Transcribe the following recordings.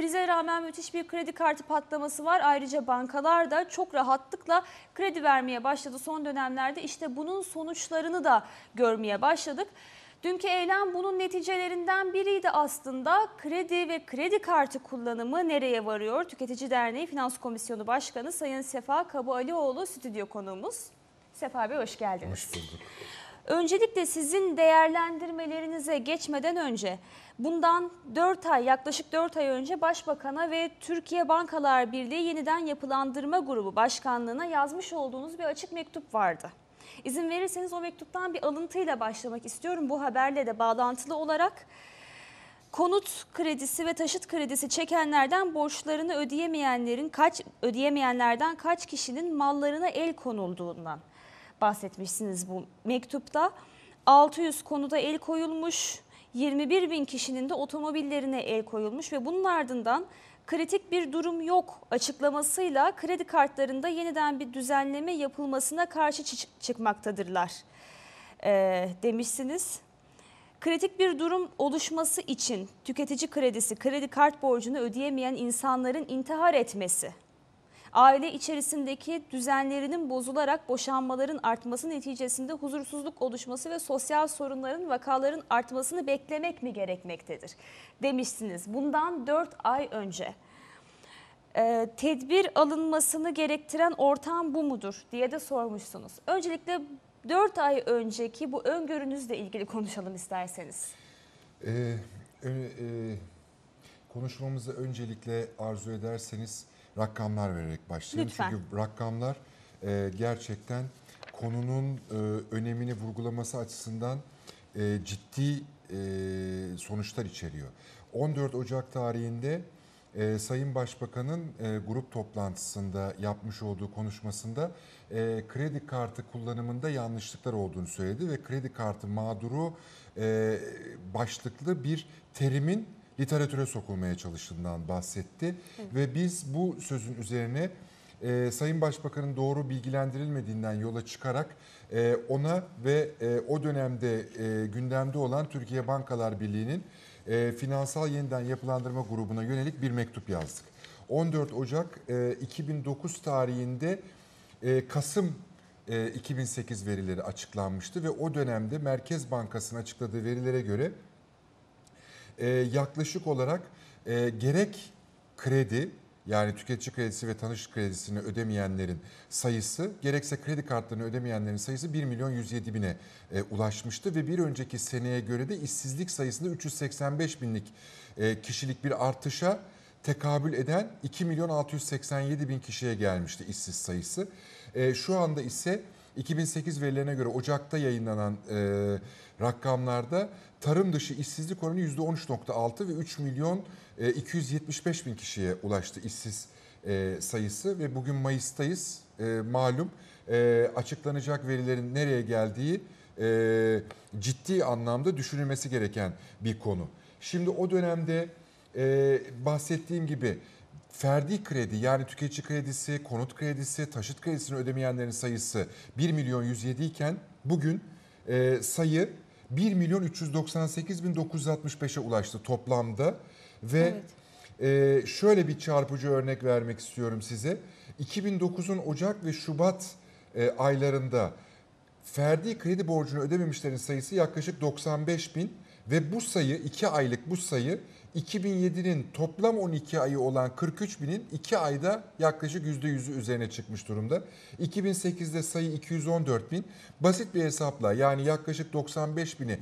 Krize rağmen müthiş bir kredi kartı patlaması var. Ayrıca bankalar da çok rahatlıkla kredi vermeye başladı son dönemlerde. İşte bunun sonuçlarını da görmeye başladık. Dünkü eylem bunun neticelerinden biriydi aslında. Kredi ve kredi kartı kullanımı nereye varıyor? Tüketici Derneği Finans Komisyonu Başkanı Sayın Sefa Kabualioğlu stüdyo konuğumuz. Sefa Bey hoş geldiniz. Hoş bulduk. Öncelikle sizin değerlendirmelerinize geçmeden önce bundan 4 ay yaklaşık 4 ay önce Başbakan'a ve Türkiye Bankalar Birliği yeniden yapılandırma grubu başkanlığına yazmış olduğunuz bir açık mektup vardı. İzin verirseniz o mektuptan bir alıntıyla başlamak istiyorum bu haberle de bağlantılı olarak. Konut kredisi ve taşıt kredisi çekenlerden borçlarını ödeyemeyenlerin kaç ödeyemeyenlerden kaç kişinin mallarına el konulduğundan bahsetmişsiniz bu mektupta. 600 konuda el koyulmuş, 21 bin kişinin de otomobillerine el koyulmuş ve bunun ardından kritik bir durum yok açıklamasıyla kredi kartlarında yeniden bir düzenleme yapılmasına karşı çıkmaktadırlar e, demişsiniz. Kritik bir durum oluşması için tüketici kredisi, kredi kart borcunu ödeyemeyen insanların intihar etmesi aile içerisindeki düzenlerinin bozularak boşanmaların artması neticesinde huzursuzluk oluşması ve sosyal sorunların vakaların artmasını beklemek mi gerekmektedir demişsiniz. Bundan 4 ay önce e, tedbir alınmasını gerektiren ortam bu mudur diye de sormuşsunuz. Öncelikle 4 ay önceki bu öngörünüzle ilgili konuşalım isterseniz. Ee, e, konuşmamızı öncelikle arzu ederseniz rakamlar vererek başlayalım. Lütfen. Çünkü rakamlar e, gerçekten konunun e, önemini vurgulaması açısından e, ciddi e, sonuçlar içeriyor. 14 Ocak tarihinde e, Sayın Başbakan'ın e, grup toplantısında yapmış olduğu konuşmasında e, kredi kartı kullanımında yanlışlıklar olduğunu söyledi ve kredi kartı mağduru e, başlıklı bir terimin literatüre sokulmaya çalıştığından bahsetti. Hı. Ve biz bu sözün üzerine e, Sayın Başbakan'ın doğru bilgilendirilmediğinden yola çıkarak e, ona ve e, o dönemde e, gündemde olan Türkiye Bankalar Birliği'nin e, finansal yeniden yapılandırma grubuna yönelik bir mektup yazdık. 14 Ocak e, 2009 tarihinde e, Kasım 2008 e, verileri açıklanmıştı ve o dönemde Merkez Bankası'nın açıkladığı verilere göre e, yaklaşık olarak e, gerek kredi yani tüketici kredisi ve tanış kredisini ödemeyenlerin sayısı gerekse kredi kartlarını ödemeyenlerin sayısı 1 milyon 107 bine e, ulaşmıştı ve bir önceki seneye göre de işsizlik sayısında 385 binlik e, kişilik bir artışa tekabül eden 2 milyon 687 bin kişiye gelmişti işsiz sayısı. E, şu anda ise 2008 verilerine göre Ocak'ta yayınlanan e, rakamlarda tarım dışı işsizlik oranı %13.6 ve 3 milyon e, 275 bin kişiye ulaştı işsiz e, sayısı ve bugün Mayıs'tayız e, malum e, açıklanacak verilerin nereye geldiği e, ciddi anlamda düşünülmesi gereken bir konu. Şimdi o dönemde e, bahsettiğim gibi ferdi kredi yani tüketici kredisi, konut kredisi, taşıt kredisini ödemeyenlerin sayısı 1 milyon 107 iken bugün e, sayı 1 milyon 398 bin 965'e ulaştı toplamda ve evet. e, şöyle bir çarpıcı örnek vermek istiyorum size. 2009'un Ocak ve Şubat e, aylarında ferdi kredi borcunu ödememişlerin sayısı yaklaşık 95 bin ve bu sayı 2 aylık bu sayı 2007'nin toplam 12 ayı olan 43 binin 2 ayda yaklaşık %100'ü üzerine çıkmış durumda. 2008'de sayı 214 bin. Basit bir hesapla yani yaklaşık 95 bini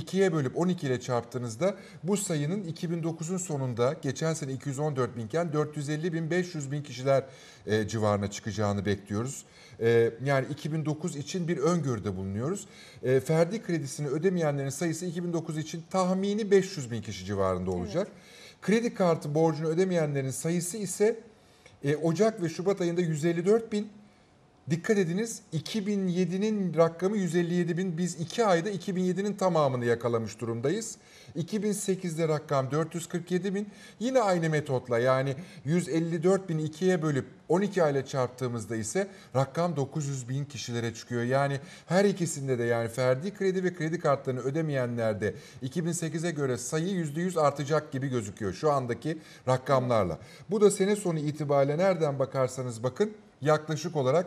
2'ye bölüp 12 ile çarptığınızda bu sayının 2009'un sonunda geçen sene 214 binken 450 bin 500 bin kişiler e, civarına çıkacağını bekliyoruz. E, yani 2009 için bir öngörüde bulunuyoruz. E, ferdi kredisini ödemeyenlerin sayısı 2009 için tahmini 500 bin kişi civarında olacak. Evet. Kredi kartı borcunu ödemeyenlerin sayısı ise e, Ocak ve Şubat ayında 154 bin, Dikkat ediniz 2007'nin rakamı 157 bin. Biz 2 ayda 2007'nin tamamını yakalamış durumdayız. 2008'de rakam 447 bin. Yine aynı metotla yani 154 bin 2'ye bölüp 12 ayla çarptığımızda ise rakam 900 bin kişilere çıkıyor. Yani her ikisinde de yani ferdi kredi ve kredi kartlarını ödemeyenlerde 2008'e göre sayı %100 artacak gibi gözüküyor şu andaki rakamlarla. Bu da sene sonu itibariyle nereden bakarsanız bakın yaklaşık olarak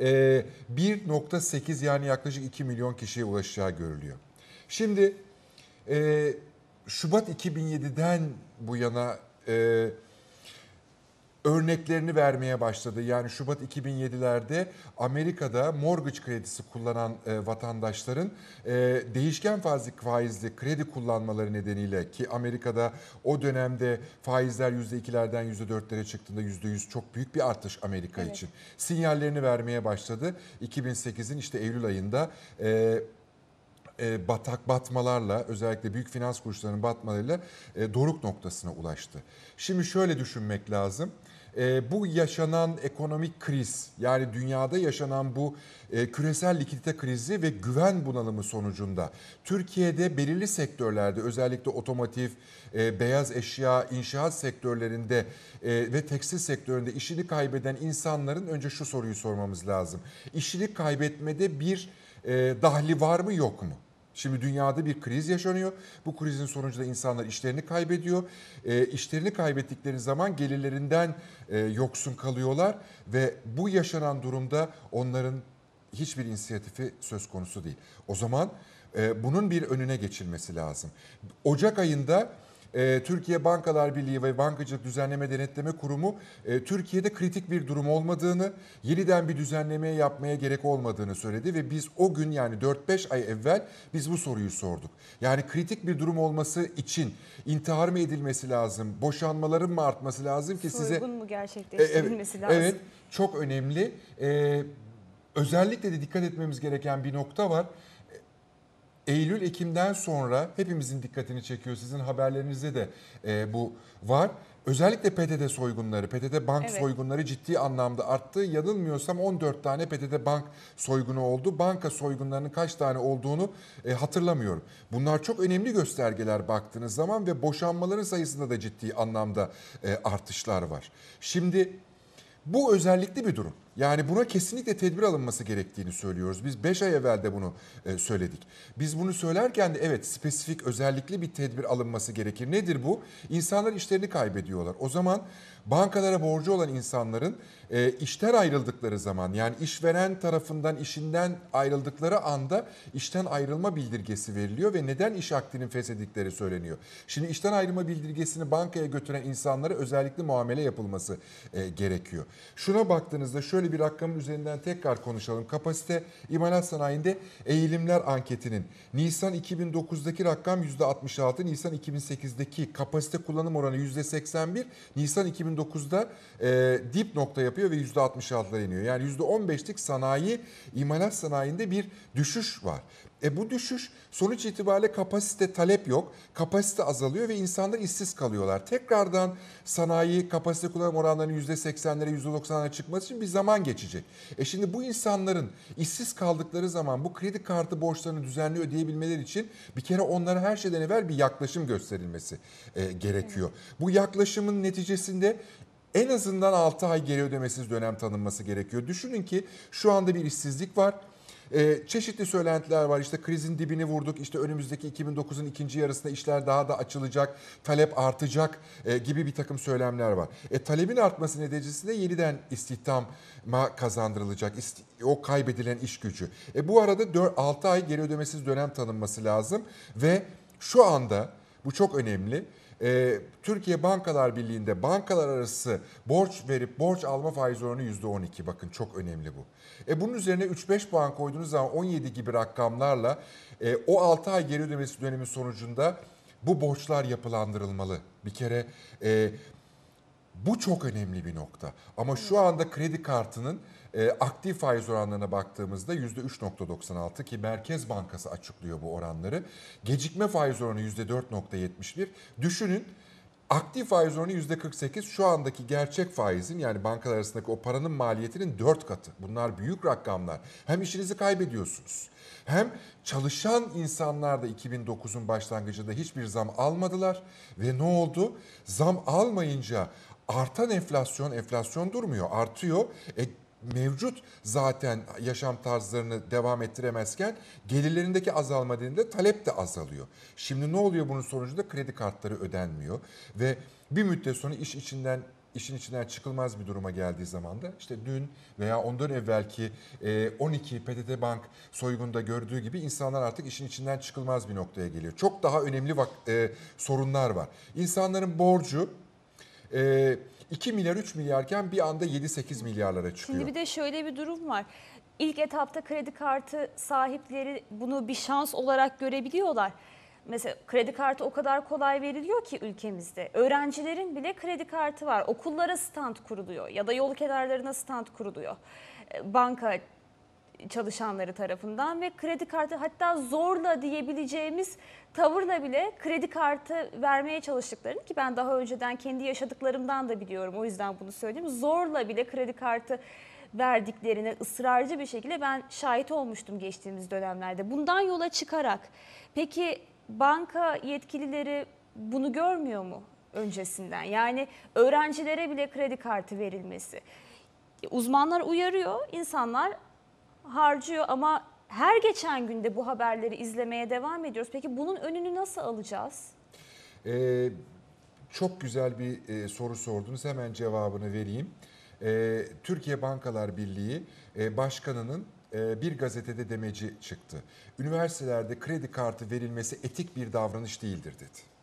1.8 ee, yani yaklaşık 2 milyon kişiye ulaşacağı görülüyor. Şimdi e, Şubat 2007'den bu yana e, örneklerini vermeye başladı. Yani Şubat 2007'lerde Amerika'da mortgage kredisi kullanan e, vatandaşların e, değişken faizli kredi kullanmaları nedeniyle ki Amerika'da o dönemde faizler %2'lerden %4'lere çıktığında %100 çok büyük bir artış Amerika evet. için. Sinyallerini vermeye başladı. 2008'in işte Eylül ayında e, e, batak batmalarla özellikle büyük finans kuruluşlarının batmalarıyla e, doruk noktasına ulaştı. Şimdi şöyle düşünmek lazım e, bu yaşanan ekonomik kriz yani dünyada yaşanan bu e, küresel likidite krizi ve güven bunalımı sonucunda Türkiye'de belirli sektörlerde özellikle otomotiv, e, beyaz eşya, inşaat sektörlerinde e, ve tekstil sektöründe işini kaybeden insanların önce şu soruyu sormamız lazım. İşini kaybetmede bir e, dahli var mı yok mu? Şimdi dünyada bir kriz yaşanıyor. Bu krizin sonucunda insanlar işlerini kaybediyor. E, işlerini kaybettikleri zaman gelirlerinden e, yoksun kalıyorlar ve bu yaşanan durumda onların hiçbir inisiyatifi söz konusu değil. O zaman e, bunun bir önüne geçilmesi lazım. Ocak ayında ee, Türkiye Bankalar Birliği ve Bankacılık Düzenleme Denetleme Kurumu e, Türkiye'de kritik bir durum olmadığını, yeniden bir düzenleme yapmaya gerek olmadığını söyledi ve biz o gün yani 4-5 ay evvel biz bu soruyu sorduk. Yani kritik bir durum olması için intihar mı edilmesi lazım, boşanmaların mı artması lazım ki Soygun size... Soygun mu e, gerçekleştirilmesi lazım? Evet, çok önemli. E, özellikle de dikkat etmemiz gereken bir nokta var. Eylül-Ekim'den sonra hepimizin dikkatini çekiyor. Sizin haberlerinizde de e, bu var. Özellikle PTT soygunları, PTT bank evet. soygunları ciddi anlamda arttı. Yanılmıyorsam 14 tane PTT bank soygunu oldu. Banka soygunlarının kaç tane olduğunu e, hatırlamıyorum. Bunlar çok önemli göstergeler baktığınız zaman ve boşanmaların sayısında da ciddi anlamda e, artışlar var. Şimdi bu özellikli bir durum. Yani buna kesinlikle tedbir alınması gerektiğini söylüyoruz. Biz 5 ay evvel de bunu e, söyledik. Biz bunu söylerken de evet spesifik özellikli bir tedbir alınması gerekir. Nedir bu? İnsanlar işlerini kaybediyorlar. O zaman bankalara borcu olan insanların e, işten ayrıldıkları zaman yani işveren tarafından işinden ayrıldıkları anda işten ayrılma bildirgesi veriliyor ve neden iş akdinin feshedikleri söyleniyor. Şimdi işten ayrılma bildirgesini bankaya götüren insanlara özellikle muamele yapılması e, gerekiyor. Şuna baktığınızda şöyle belirli bir rakamın üzerinden tekrar konuşalım. Kapasite imalat sanayinde eğilimler anketinin Nisan 2009'daki rakam %66, Nisan 2008'deki kapasite kullanım oranı %81, Nisan 2009'da e, dip nokta yapıyor ve %66'lara iniyor. Yani %15'lik sanayi imalat sanayinde bir düşüş var. E bu düşüş sonuç itibariyle kapasite talep yok. Kapasite azalıyor ve insanlar işsiz kalıyorlar. Tekrardan sanayi kapasite kullanım oranlarının %80'lere %90'lara çıkması için bir zaman geçecek. E şimdi bu insanların işsiz kaldıkları zaman bu kredi kartı borçlarını düzenli ödeyebilmeleri için bir kere onlara her şeyden evvel bir yaklaşım gösterilmesi e, gerekiyor. Bu yaklaşımın neticesinde en azından 6 ay geri ödemesiz dönem tanınması gerekiyor. Düşünün ki şu anda bir işsizlik var e, çeşitli söylentiler var İşte krizin dibini vurduk İşte önümüzdeki 2009'un ikinci yarısında işler daha da açılacak, talep artacak e, gibi bir takım söylemler var. E, talebin artması neticesinde yeniden istihdama kazandırılacak o kaybedilen iş gücü. E, bu arada 4, 6 ay geri ödemesiz dönem tanınması lazım ve şu anda bu çok önemli e, Türkiye Bankalar Birliği'nde bankalar arası borç verip borç alma faiz oranı yüzde %12 bakın çok önemli bu. E, bunun üzerine 3-5 puan koyduğunuz zaman 17 gibi rakamlarla e, o 6 ay geri ödemesi dönemi sonucunda bu borçlar yapılandırılmalı. Bir kere e, bu çok önemli bir nokta. Ama şu anda kredi kartının e, aktif faiz oranlarına baktığımızda %3.96 ki Merkez Bankası açıklıyor bu oranları. Gecikme faiz oranı %4.71. Düşünün Aktif faiz oranı %48 şu andaki gerçek faizin yani bankalar arasındaki o paranın maliyetinin 4 katı. Bunlar büyük rakamlar. Hem işinizi kaybediyorsunuz. Hem çalışan insanlar da 2009'un başlangıcında hiçbir zam almadılar ve ne oldu? Zam almayınca artan enflasyon, enflasyon durmuyor, artıyor. E, mevcut zaten yaşam tarzlarını devam ettiremezken gelirlerindeki azalma nedeniyle talep de azalıyor. Şimdi ne oluyor bunun sonucunda kredi kartları ödenmiyor ve bir müddet sonra iş içinden işin içinden çıkılmaz bir duruma geldiği zaman da işte dün veya ondan evvelki 12 e, PTT Bank soygunda gördüğü gibi insanlar artık işin içinden çıkılmaz bir noktaya geliyor. Çok daha önemli e, sorunlar var. İnsanların borcu e, ee, 2 milyar 3 milyarken bir anda 7-8 milyarlara çıkıyor. Şimdi bir de şöyle bir durum var. İlk etapta kredi kartı sahipleri bunu bir şans olarak görebiliyorlar mesela kredi kartı o kadar kolay veriliyor ki ülkemizde. Öğrencilerin bile kredi kartı var. Okullara stand kuruluyor ya da yol kenarlarına stand kuruluyor. Ee, banka çalışanları tarafından ve kredi kartı hatta zorla diyebileceğimiz tavırla bile kredi kartı vermeye çalıştıklarını ki ben daha önceden kendi yaşadıklarımdan da biliyorum o yüzden bunu söyleyeyim. Zorla bile kredi kartı verdiklerine ısrarcı bir şekilde ben şahit olmuştum geçtiğimiz dönemlerde. Bundan yola çıkarak peki banka yetkilileri bunu görmüyor mu öncesinden? Yani öğrencilere bile kredi kartı verilmesi. Uzmanlar uyarıyor, insanlar harcıyor ama her geçen günde bu haberleri izlemeye devam ediyoruz. Peki bunun önünü nasıl alacağız? Ee, çok güzel bir e, soru sordunuz. Hemen cevabını vereyim. E, Türkiye Bankalar Birliği e, Başkanı'nın e, bir gazetede demeci çıktı. Üniversitelerde kredi kartı verilmesi etik bir davranış değildir dedi.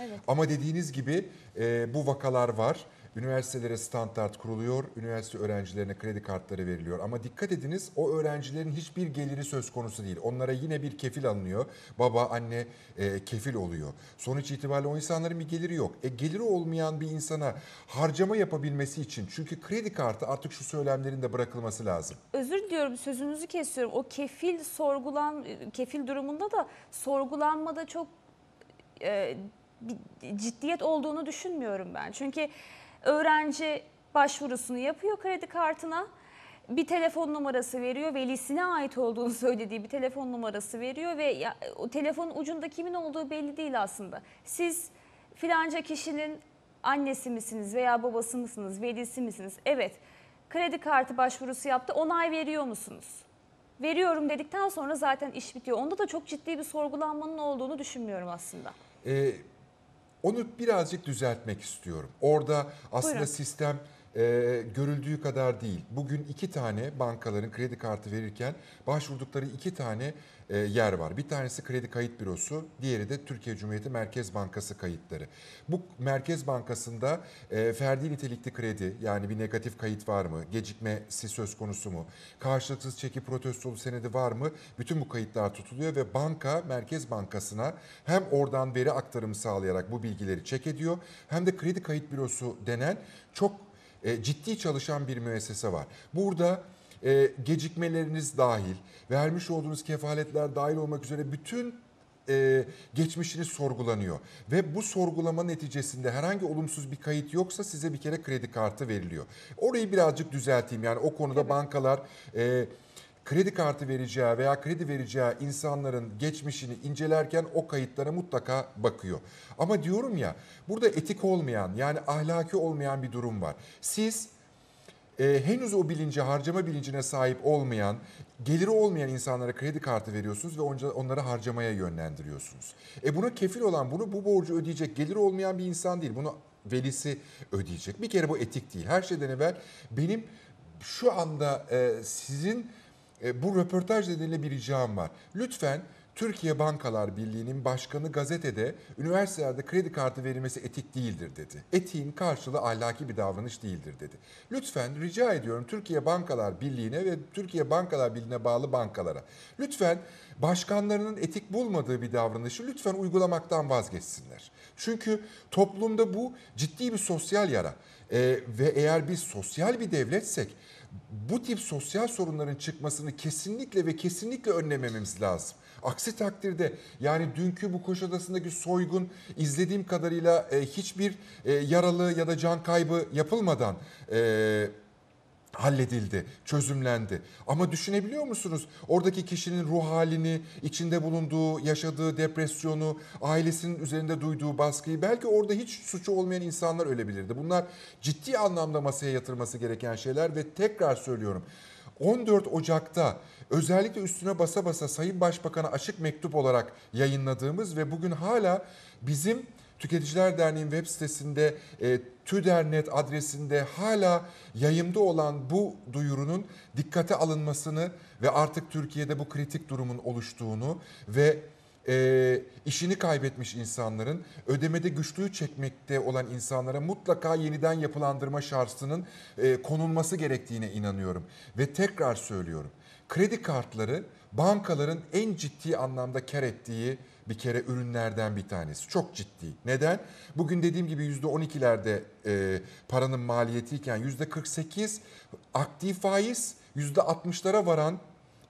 Evet. Ama dediğiniz gibi e, bu vakalar var. Üniversitelere standart kuruluyor, üniversite öğrencilerine kredi kartları veriliyor. Ama dikkat ediniz o öğrencilerin hiçbir geliri söz konusu değil. Onlara yine bir kefil alınıyor. Baba, anne e, kefil oluyor. Sonuç itibariyle o insanların bir geliri yok. E geliri olmayan bir insana harcama yapabilmesi için çünkü kredi kartı artık şu söylemlerin de bırakılması lazım. Özür diliyorum sözünüzü kesiyorum. O kefil sorgulan e, kefil durumunda da sorgulanmada çok e, bir ciddiyet olduğunu düşünmüyorum ben. Çünkü Öğrenci başvurusunu yapıyor kredi kartına. Bir telefon numarası veriyor, velisine ait olduğunu söylediği bir telefon numarası veriyor ve ya, o telefonun ucunda kimin olduğu belli değil aslında. Siz filanca kişinin annesi misiniz veya babası mısınız, velisi misiniz? Evet, kredi kartı başvurusu yaptı, onay veriyor musunuz? Veriyorum dedikten sonra zaten iş bitiyor. Onda da çok ciddi bir sorgulanmanın olduğunu düşünmüyorum aslında. Ee, onu birazcık düzeltmek istiyorum. Orada aslında Buyurun. sistem e, görüldüğü kadar değil. Bugün iki tane bankaların kredi kartı verirken başvurdukları iki tane e, yer var. Bir tanesi kredi kayıt bürosu, diğeri de Türkiye Cumhuriyeti Merkez Bankası kayıtları. Bu Merkez Bankası'nda e, ferdi nitelikli kredi yani bir negatif kayıt var mı, gecikmesi söz konusu mu, karşılıksız çeki protestolu senedi var mı bütün bu kayıtlar tutuluyor ve banka Merkez Bankası'na hem oradan veri aktarımı sağlayarak bu bilgileri çek ediyor hem de kredi kayıt bürosu denen çok e, ciddi çalışan bir müessese var. Burada e, gecikmeleriniz dahil, vermiş olduğunuz kefaletler dahil olmak üzere bütün e, geçmişiniz sorgulanıyor. Ve bu sorgulama neticesinde herhangi olumsuz bir kayıt yoksa size bir kere kredi kartı veriliyor. Orayı birazcık düzelteyim. Yani o konuda evet. bankalar... E, kredi kartı vereceği veya kredi vereceği insanların geçmişini incelerken o kayıtlara mutlaka bakıyor. Ama diyorum ya burada etik olmayan yani ahlaki olmayan bir durum var. Siz e, henüz o bilince, harcama bilincine sahip olmayan, geliri olmayan insanlara kredi kartı veriyorsunuz ve onları harcamaya yönlendiriyorsunuz. E buna kefil olan, bunu bu borcu ödeyecek geliri olmayan bir insan değil. Bunu velisi ödeyecek. Bir kere bu etik değil. Her şeyden evvel benim şu anda e, sizin e, bu röportaj nedeniyle bir ricam var. Lütfen Türkiye Bankalar Birliği'nin başkanı gazetede üniversitelerde kredi kartı verilmesi etik değildir dedi. Etiğin karşılığı ahlaki bir davranış değildir dedi. Lütfen rica ediyorum Türkiye Bankalar Birliği'ne ve Türkiye Bankalar Birliği'ne bağlı bankalara. Lütfen başkanlarının etik bulmadığı bir davranışı lütfen uygulamaktan vazgeçsinler. Çünkü toplumda bu ciddi bir sosyal yara. Ee, ve eğer biz sosyal bir devletsek bu tip sosyal sorunların çıkmasını kesinlikle ve kesinlikle önlememiz lazım. Aksi takdirde yani dünkü bu Koşadası'ndaki soygun izlediğim kadarıyla e, hiçbir e, yaralı ya da can kaybı yapılmadan e, halledildi, çözümlendi. Ama düşünebiliyor musunuz? Oradaki kişinin ruh halini, içinde bulunduğu, yaşadığı depresyonu, ailesinin üzerinde duyduğu baskıyı belki orada hiç suçu olmayan insanlar ölebilirdi. Bunlar ciddi anlamda masaya yatırması gereken şeyler ve tekrar söylüyorum. 14 Ocak'ta özellikle üstüne basa basa Sayın Başbakan'a açık mektup olarak yayınladığımız ve bugün hala bizim Tüketiciler Derneği'nin web sitesinde e, TÜDernet adresinde hala yayımda olan bu duyurunun dikkate alınmasını ve artık Türkiye'de bu kritik durumun oluştuğunu ve e, işini kaybetmiş insanların ödemede güçlüğü çekmekte olan insanlara mutlaka yeniden yapılandırma şartının e, konulması gerektiğine inanıyorum. Ve tekrar söylüyorum kredi kartları bankaların en ciddi anlamda kar ettiği bir kere ürünlerden bir tanesi. Çok ciddi. Neden? Bugün dediğim gibi %12'lerde e, paranın maliyetiyken %48 aktif faiz %60'lara varan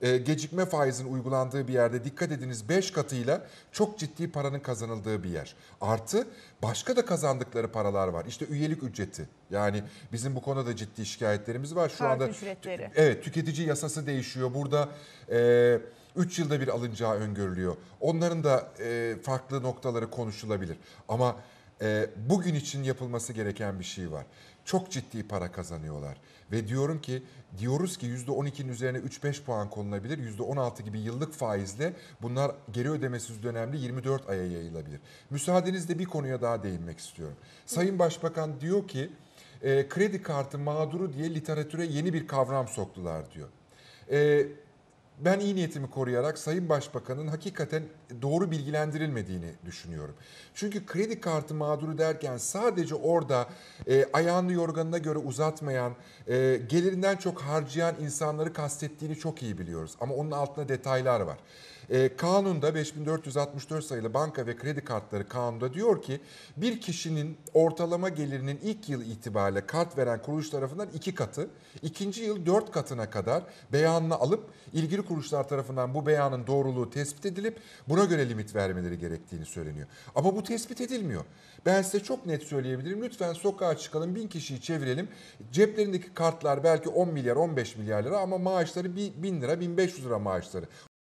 e, gecikme faizin uygulandığı bir yerde dikkat ediniz 5 katıyla çok ciddi paranın kazanıldığı bir yer. Artı başka da kazandıkları paralar var. İşte üyelik ücreti. Yani bizim bu konuda da ciddi şikayetlerimiz var. Şu Kart anda ücretleri. Evet tüketici yasası değişiyor. Burada... E, 3 yılda bir alınacağı öngörülüyor. Onların da e, farklı noktaları konuşulabilir. Ama e, bugün için yapılması gereken bir şey var. Çok ciddi para kazanıyorlar ve diyorum ki diyoruz ki %12'nin üzerine 3-5 puan konulabilir. %16 gibi yıllık faizle bunlar geri ödemesiz dönemli 24 aya yayılabilir. Müsaadenizle bir konuya daha değinmek istiyorum. Sayın Başbakan diyor ki e, kredi kartı mağduru diye literatüre yeni bir kavram soktular diyor. E, ben iyi niyetimi koruyarak Sayın Başbakan'ın hakikaten doğru bilgilendirilmediğini düşünüyorum. Çünkü kredi kartı mağduru derken sadece orada e, ayağını yorganına göre uzatmayan, e, gelirinden çok harcayan insanları kastettiğini çok iyi biliyoruz. Ama onun altında detaylar var. E, kanunda 5464 sayılı banka ve kredi kartları kanunda diyor ki bir kişinin ortalama gelirinin ilk yıl itibariyle kart veren kuruluş tarafından iki katı, ikinci yıl dört katına kadar beyanını alıp ilgili kuruluşlar tarafından bu beyanın doğruluğu tespit edilip buna göre limit vermeleri gerektiğini söyleniyor. Ama bu tespit edilmiyor. Ben size çok net söyleyebilirim. Lütfen sokağa çıkalım, bin kişiyi çevirelim. Ceplerindeki kartlar belki 10 milyar, 15 milyar lira ama maaşları 1000 lira, 1500 lira maaşları.